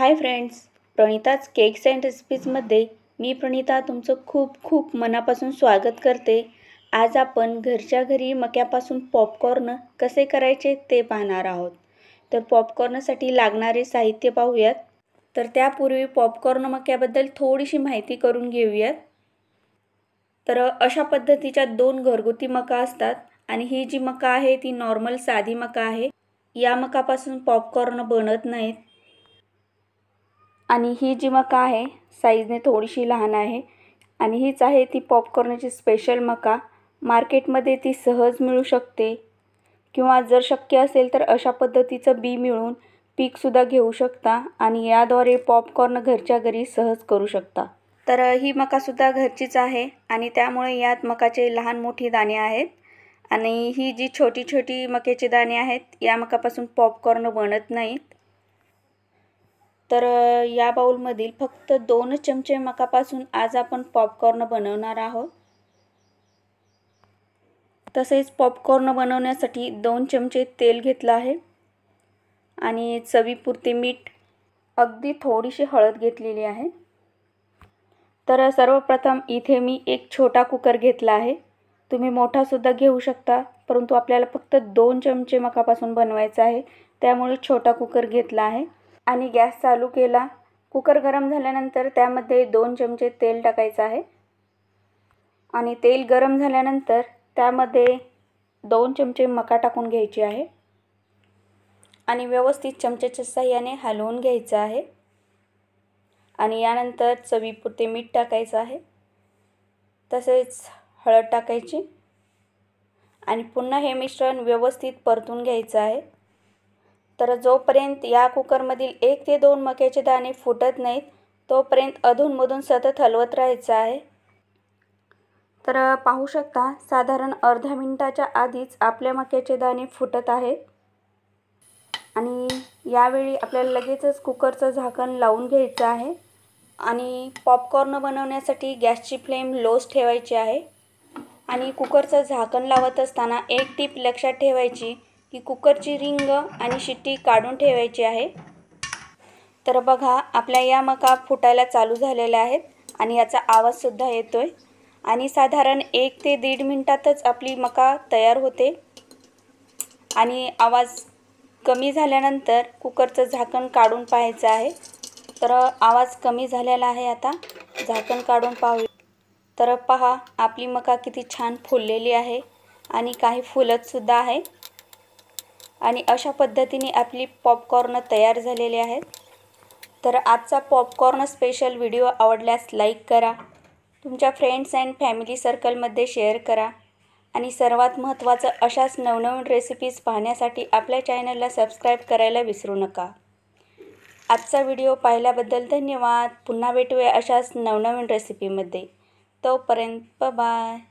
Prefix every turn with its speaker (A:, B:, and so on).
A: हाय friends प्रणिताच cakes and रेसिपीजमध्ये मी प्रणिता तुमचं खूप खूप मनापासून स्वागत करते आज आपण घरच्या घरी मक्यापासून पॉपकॉर्न कसे करायचे ते पाहणार आहोत तर पॉपकॉर्नसाठी लागणारे साहित्य पाहूयात तर त्यापूर्वी पॉपकॉर्न मक्याबद्दल थोडीशी माहिती करून घेऊयात तर अशा पद्धतीच्या दोन घरगुती मका असतात आणि ही जी मका आहे ती नॉर्मल साधी मका आहे या मकापासून पॉपकॉर्न बनत नाहीत आणि ही जी मका आहे साईजने थोडीशी लहान आहे आणि हीच आहे ती पॉपकॉर्नची स्पेशल मका मार्केटमध्ये ती सहज मिळू शकते किंवा जर शक्य असेल तर अशा पद्धतीचं बी मिळून पीकसुद्धा घेऊ शकता आणि याद्वारे पॉपकॉर्न घरच्या घरी सहज करू शकता तर ही मकासुद्धा घरचीच आहे आणि त्यामुळे यात मकाचे लहान मोठी दाणे आहेत आणि ही जी छोटी छोटी मक्याची दाणे आहेत या मकापासून पॉपकॉर्न बनत नाहीत तर या बाऊलमधील फक्त दोन चमचे मकापासून आज आपण पॉपकॉर्न बनवणार आहोत तसेच पॉपकॉर्न बनवण्यासाठी दोन चमचे तेल घेतलं आहे आणि चवीपुरते मीठ अगदी थोडीशी हळद घेतलेली आहे तर सर्वप्रथम इथे मी एक छोटा कुकर घेतला आहे तुम्ही मोठासुद्धा घेऊ शकता परंतु आपल्याला फक्त दोन चमचे मकापासून बनवायचं आहे त्यामुळे छोटा कुकर घेतला आहे आणि गॅस चालू केला कुकर गरम झाल्यानंतर त्यामध्ये दोन चमचे तेल टाकायचं आहे आणि तेल गरम झाल्यानंतर त्यामध्ये दोन चमचे मका टाकून घ्यायची आहे आणि व्यवस्थित चमच्याच्या सहाय्याने हलवून घ्यायचं आहे आणि यानंतर चवीपुरते मीठ टाकायचं आहे तसेच हळद टाकायची आणि पुन्हा हे मिश्रण व्यवस्थित परतून घ्यायचं आहे तर जोपर्यंत या कुकरमधील एक ते दोन मक्याचे दाणे फुटत नाहीत तोपर्यंत अधूनमधून सतत हलवत राहायचं आहे तर पाहू शकता साधारण अर्ध्या मिनटाच्या आधीच आपल्या मक्याचे दाणे फुटत आहेत आणि यावेळी आपल्याला लगेचच कुकरचं झाकण लावून घ्यायचं आहे आणि पॉपकॉर्न बनवण्यासाठी गॅसची फ्लेम लोच ठेवायची आहे आणि कुकरचं झाकण लावत असताना एक टीप लक्षात ठेवायची की कुकरची रिंग आणि शिट्टी काढून ठेवायची आहे तर बघा आपल्या या मका फुटायला चालू झालेल्या आहेत आणि याचा आवाजसुद्धा येतो आहे आणि साधारण एक ते दीड मिनटातच आपली मका तयार होते आणि आवाज कमी झाल्यानंतर कुकरचं झाकण काढून पाहायचं आहे तर आवाज कमी झालेला आहे आता झाकण काढून पाहू तर पहा आपली मका किती छान फुललेली आहे आणि काही फुलतसुद्धा आहे आणि अशा पद्धतीने आपली पॉपकॉर्न तयार झालेले आहेत तर आजचा पॉपकॉर्न स्पेशल व्हिडिओ आवडल्यास लाईक करा तुमच्या फ्रेंड्स अँड फॅमिली सर्कलमध्ये शेअर करा आणि सर्वात महत्त्वाचं अशाच नवनवीन रेसिपीज पाहण्यासाठी आपल्या चॅनलला सबस्क्राईब करायला विसरू नका आजचा व्हिडिओ पाहिल्याबद्दल धन्यवाद पुन्हा भेटूया अशाच नवनवीन रेसिपीमध्ये तोपर्यंत बाय